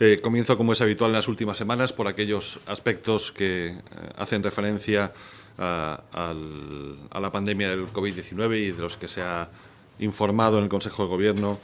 Eh, comienzo, como es habitual en las últimas semanas, por aquellos aspectos que eh, hacen referencia a, la pandemia del COVID-19 y de los que se ha informado en el Consejo de Gobierno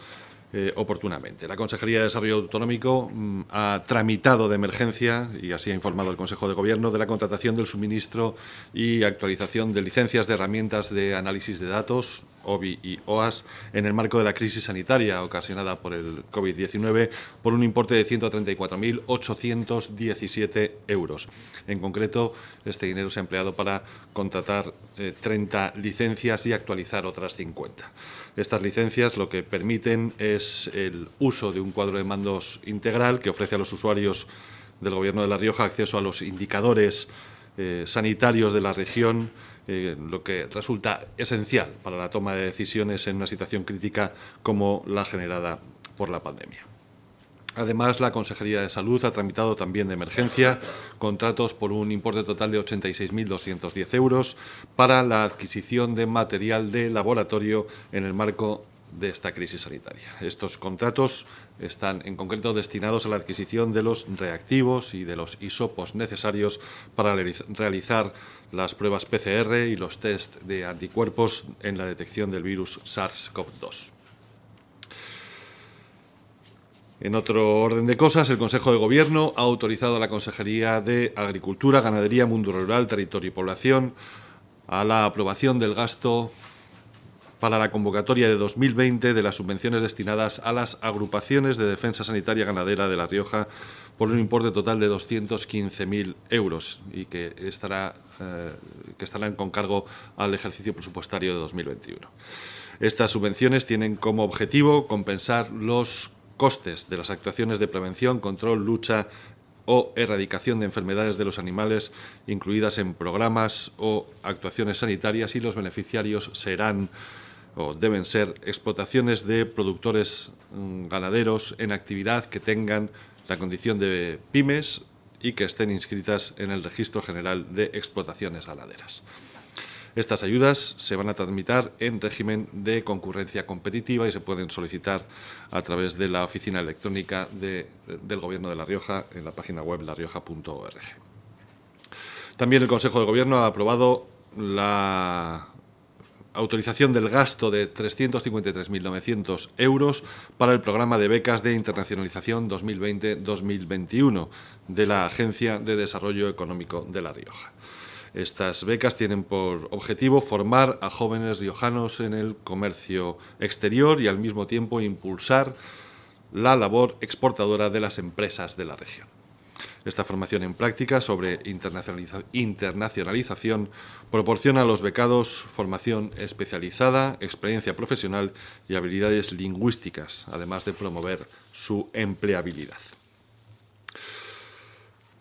eh, oportunamente. La Consejería de Desarrollo Autonómico mm, ha tramitado de emergencia, y así ha informado el Consejo de Gobierno, de la contratación del suministro y actualización de licencias de herramientas de análisis de datos OBI y OAS en el marco de la crisis sanitaria ocasionada por el COVID-19 por un importe de 134.817 euros. En concreto, este dinero se ha empleado para contratar 30 eh, licencias y actualizar otras 50. Estas licencias lo que permiten es el uso de un cuadro de mandos integral que ofrece a los usuarios del Gobierno de La Rioja acceso a los indicadores eh, sanitarios de la región, eh, lo que resulta esencial para la toma de decisiones en una situación crítica como la generada por la pandemia. Además, la Consejería de Salud ha tramitado también de emergencia contratos por un importe total de 86.210 euros para la adquisición de material de laboratorio en el marco de esta crisis sanitaria. Estos contratos están en concreto destinados a la adquisición de los reactivos y de los isopos necesarios para realizar las pruebas PCR y los test de anticuerpos en la detección del virus SARS-CoV-2. En otro orden de cosas, el Consejo de Gobierno ha autorizado a la Consejería de Agricultura, Ganadería, Mundo Rural, Territorio y Población a la aprobación del gasto para la convocatoria de 2020 de las subvenciones destinadas a las agrupaciones de defensa sanitaria ganadera de La Rioja por un importe total de 215.000 euros y que, estará, eh, que estarán con cargo al ejercicio presupuestario de 2021. Estas subvenciones tienen como objetivo compensar los costes de las actuaciones de prevención, control, lucha o erradicación de enfermedades de los animales incluidas en programas o actuaciones sanitarias y los beneficiarios serán o deben ser explotaciones de productores mm, ganaderos en actividad que tengan la condición de pymes y que estén inscritas en el Registro General de Explotaciones Ganaderas. Estas ayudas se van a tramitar en régimen de concurrencia competitiva y se pueden solicitar a través de la oficina electrónica del Gobierno de La Rioja en la página web larioja.org. También el Consejo de Gobierno ha aprobado la autorización del gasto de 353.900 euros para el programa de becas de internacionalización 2020-2021 de la Agencia de Desarrollo Económico de La Rioja. Estas becas tienen por objetivo formar a jóvenes riojanos en el comercio exterior y al mismo tiempo impulsar la labor exportadora de las empresas de la región. Esta formación en práctica sobre internacionalización proporciona a los becados formación especializada, experiencia profesional y habilidades lingüísticas, además de promover su empleabilidad.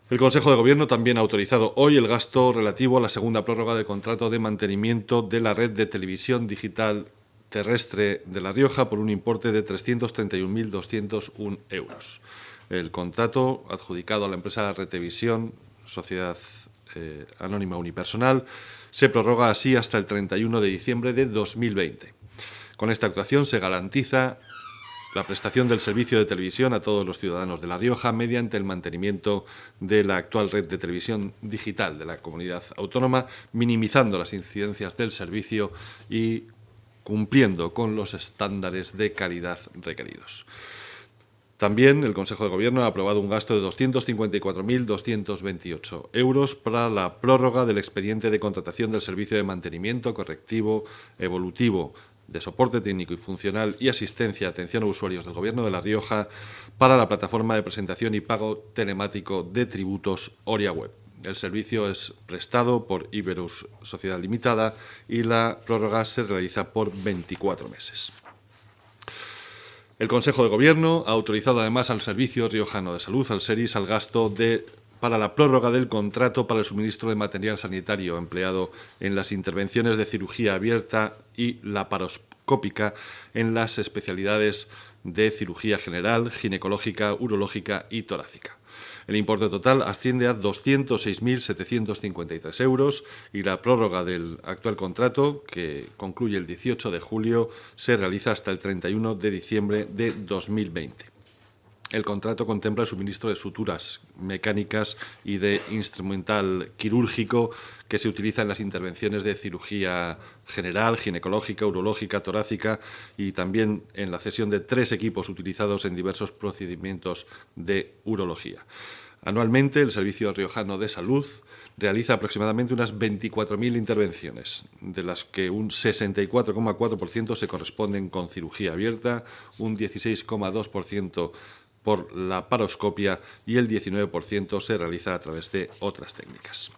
El Consejo de Gobierno también ha autorizado hoy el gasto relativo a la segunda prórroga del contrato de mantenimiento de la red de televisión digital terrestre de La Rioja por un importe de 331.201 euros. El contrato adjudicado a la empresa Retevisión, sociedad eh, anónima unipersonal, se prorroga así hasta el 31 de diciembre de 2020. Con esta actuación se garantiza la prestación del servicio de televisión a todos los ciudadanos de La Rioja mediante el mantenimiento de la actual red de televisión digital de la comunidad autónoma, minimizando las incidencias del servicio y cumpliendo con los estándares de calidad requeridos. También el Consejo de Gobierno ha aprobado un gasto de 254.228 euros para la prórroga del expediente de contratación del servicio de mantenimiento correctivo evolutivo de soporte técnico y funcional y asistencia a atención a usuarios del Gobierno de La Rioja para la plataforma de presentación y pago telemático de tributos OriaWeb. El servicio es prestado por Iberus Sociedad Limitada y la prórroga se realiza por 24 meses. El Consejo de Gobierno ha autorizado además al Servicio Riojano de Salud, al SERIS, al gasto de para la prórroga del contrato para el suministro de material sanitario empleado en las intervenciones de cirugía abierta y la paros en las especialidades de cirugía general, ginecológica, urológica y torácica. El importe total asciende a 206.753 euros y la prórroga del actual contrato, que concluye el 18 de julio, se realiza hasta el 31 de diciembre de 2020 el contrato contempla el suministro de suturas mecánicas y de instrumental quirúrgico que se utiliza en las intervenciones de cirugía general, ginecológica, urológica, torácica y también en la cesión de tres equipos utilizados en diversos procedimientos de urología. Anualmente, el Servicio Riojano de Salud realiza aproximadamente unas 24.000 intervenciones, de las que un 64,4% se corresponden con cirugía abierta, un 16,2% por la paroscopia y el 19% se realiza a través de otras técnicas.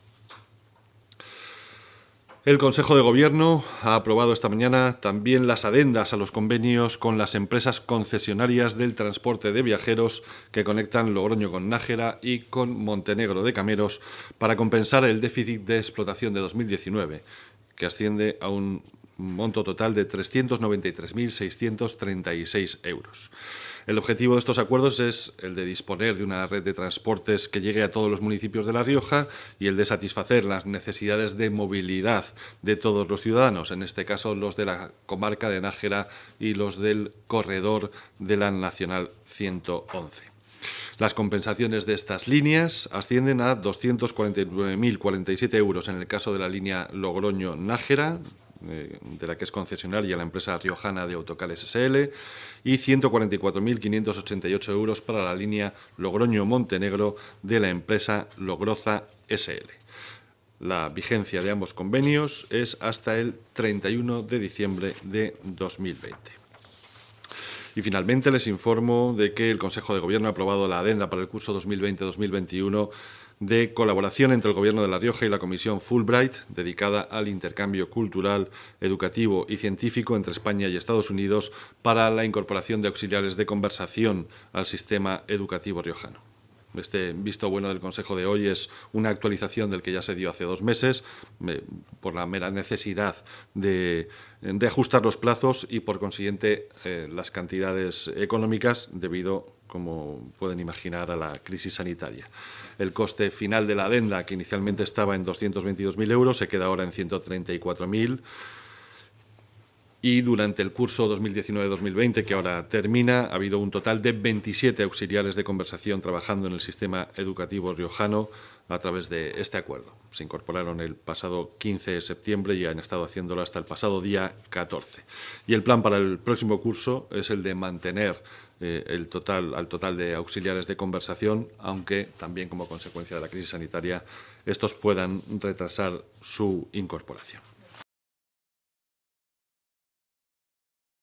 El Consejo de Gobierno ha aprobado esta mañana también las adendas a los convenios con las empresas concesionarias del transporte de viajeros que conectan Logroño con Nájera y con Montenegro de Cameros para compensar el déficit de explotación de 2019, que asciende a un monto total de 393.636 euros. El objetivo de estos acuerdos es el de disponer de una red de transportes que llegue a todos los municipios de La Rioja y el de satisfacer las necesidades de movilidad de todos los ciudadanos, en este caso los de la comarca de Nájera y los del corredor de la Nacional 111. Las compensaciones de estas líneas ascienden a 249.047 euros en el caso de la línea Logroño-Nájera, eh, de la que es concesionaria la empresa riojana de Autocales SL, y 144.588 euros para la línea Logroño-Montenegro de la empresa Logroza SL. La vigencia de ambos convenios es hasta el 31 de diciembre de 2020. Y finalmente les informo de que el Consejo de Gobierno ha aprobado la adenda para el curso 2020-2021 de colaboración entre el Gobierno de La Rioja y la Comisión Fulbright, dedicada al intercambio cultural, educativo y científico entre España y Estados Unidos para la incorporación de auxiliares de conversación al sistema educativo riojano. Este visto bueno del Consejo de hoy es una actualización del que ya se dio hace dos meses, por la mera necesidad de, ajustar los plazos y, por consiguiente, eh, las cantidades económicas debido, como pueden imaginar, a la crisis sanitaria. El coste final de la adenda, que inicialmente estaba en 222.000 euros, se queda ahora en 134.000 y durante el curso 2019-2020, que ahora termina, ha habido un total de 27 auxiliares de conversación trabajando en el sistema educativo riojano a través de este acuerdo. Se incorporaron el pasado 15 de septiembre y han estado haciéndolo hasta el pasado día 14. Y el plan para el próximo curso es el de mantener eh, el total, al total de auxiliares de conversación, aunque también como consecuencia de la crisis sanitaria estos puedan retrasar su incorporación.